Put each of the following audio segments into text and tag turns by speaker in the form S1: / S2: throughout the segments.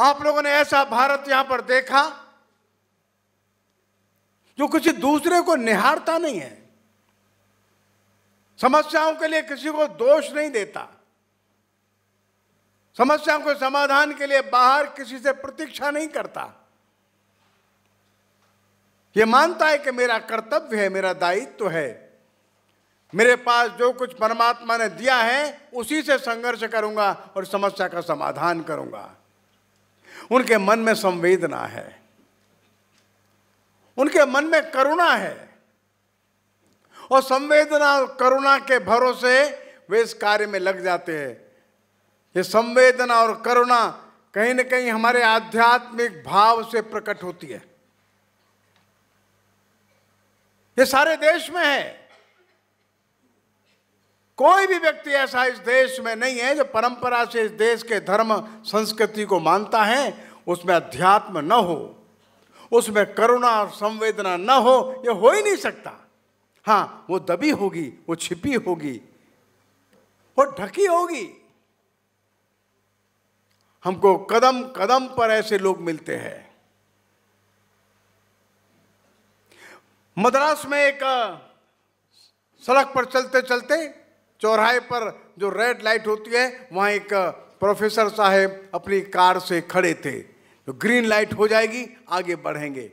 S1: आप लोगों ने ऐसा भारत यहां पर देखा जो किसी दूसरे को निहारता नहीं है समस्याओं के लिए किसी को दोष नहीं देता समस्याओं के समाधान के लिए बाहर किसी से प्रतीक्षा नहीं करता यह मानता है कि मेरा कर्तव्य है मेरा दायित्व तो है मेरे पास जो कुछ परमात्मा ने दिया है उसी से संघर्ष करूंगा और समस्या का समाधान करूंगा उनके मन में संवेदना है उनके मन में करुणा है और संवेदना और करुणा के भरोसे वे इस कार्य में लग जाते हैं ये संवेदना और करुणा कहीं ना कहीं हमारे आध्यात्मिक भाव से प्रकट होती है ये सारे देश में है कोई भी व्यक्ति ऐसा इस देश में नहीं है जो परंपरा से इस देश के धर्म संस्कृति को मानता है उसमें अध्यात्म न हो उसमें करुणा और संवेदना न हो यह हो ही नहीं सकता हाँ वो दबी होगी वो छिपी होगी वो ढकी होगी हमको कदम कदम पर ऐसे लोग मिलते हैं मद्रास में एक सड़क पर चलते चलते चौराहे पर जो रेड लाइट होती है वहाँ एक प्रोफेसर साहेब अपनी कार से खड़े थे तो ग्रीन लाइट हो जाएगी आगे बढ़ेंगे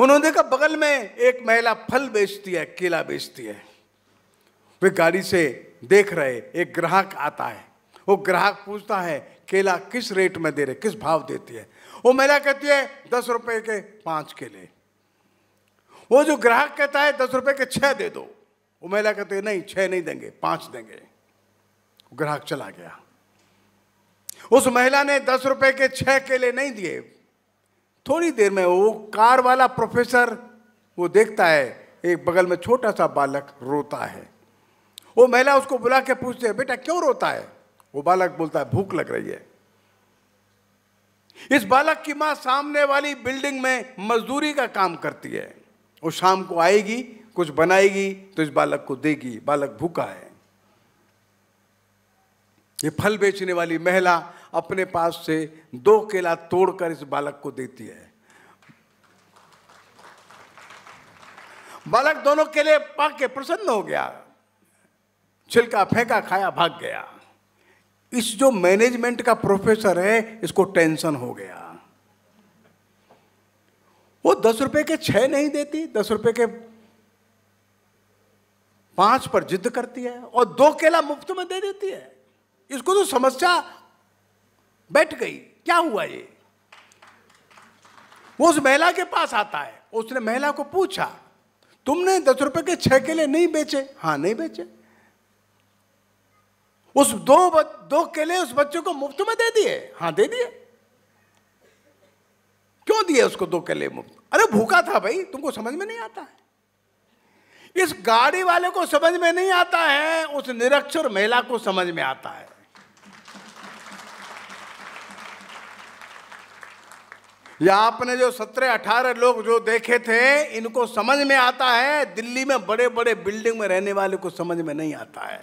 S1: उन्होंने देखा बगल में एक महिला फल बेचती है केला बेचती है वे गाड़ी से देख रहे एक ग्राहक आता है वो ग्राहक पूछता है केला किस रेट में दे रहे किस भाव देती है वो महिला कहती है दस रुपए के पांच केले वो जो ग्राहक कहता है दस रुपए के छह दे दो वो महिला कहते नहीं छह नहीं देंगे पांच देंगे ग्राहक चला गया उस महिला ने दस रुपए के छह केले नहीं दिए थोड़ी देर में वो कार वाला प्रोफेसर वो देखता है एक बगल में छोटा सा बालक रोता है वो महिला उसको बुला के पूछते है बेटा क्यों रोता है वो बालक बोलता है भूख लग रही है इस बालक की मां सामने वाली बिल्डिंग में मजदूरी का काम करती है वो शाम को आएगी कुछ बनाएगी तो इस बालक को देगी बालक भूखा है ये फल बेचने वाली महिला अपने पास से दो केला तोड़कर इस बालक को देती है बालक दोनों केले पाक के प्रसन्न हो गया छिलका फेंका खाया भाग गया इस जो मैनेजमेंट का प्रोफेसर है इसको टेंशन हो गया वो दस रुपए के छह नहीं देती दस रुपए के पांच पर जिद करती है और दो केला मुफ्त में दे देती है इसको तो समस्या बैठ गई क्या हुआ ये वो उस महिला के पास आता है उसने महिला को पूछा तुमने दस रुपए के छह केले नहीं बेचे हाँ नहीं बेचे उस दो दो केले उस बच्चे को मुफ्त में दे दिए हाँ दे दिए क्यों दिए उसको दो केले मुफ्त अरे भूखा था भाई तुमको समझ में नहीं आता है इस गाड़ी वाले को समझ में नहीं आता है उस निरक्षर महिला को समझ में आता है या आपने जो सत्रह अठारह लोग जो देखे थे इनको समझ में आता है दिल्ली में बड़े बड़े बिल्डिंग में रहने वाले को समझ में नहीं आता है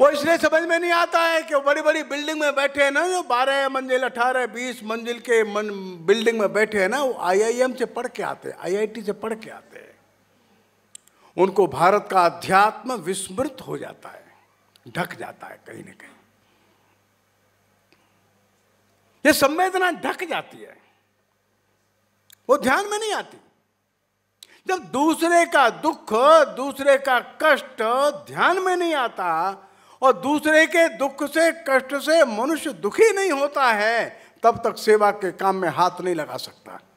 S1: वो इसलिए समझ में नहीं आता है कि बड़ी बड़ी बिल्डिंग में बैठे हैं ना जो बारह मंजिल अठारह बीस मंजिल के मन बिल्डिंग में बैठे हैं ना वो आईआईएम से पढ़ के आते हैं आईआईटी से पढ़ के आते हैं उनको भारत का अध्यात्म विस्मृत हो जाता है ढक जाता है कहीं ना कहीं ये संवेदना ढक जाती है वो ध्यान में नहीं आती जब दूसरे का दुख दूसरे का कष्ट ध्यान में नहीं आता और दूसरे के दुख से कष्ट से मनुष्य दुखी नहीं होता है तब तक सेवा के काम में हाथ नहीं लगा सकता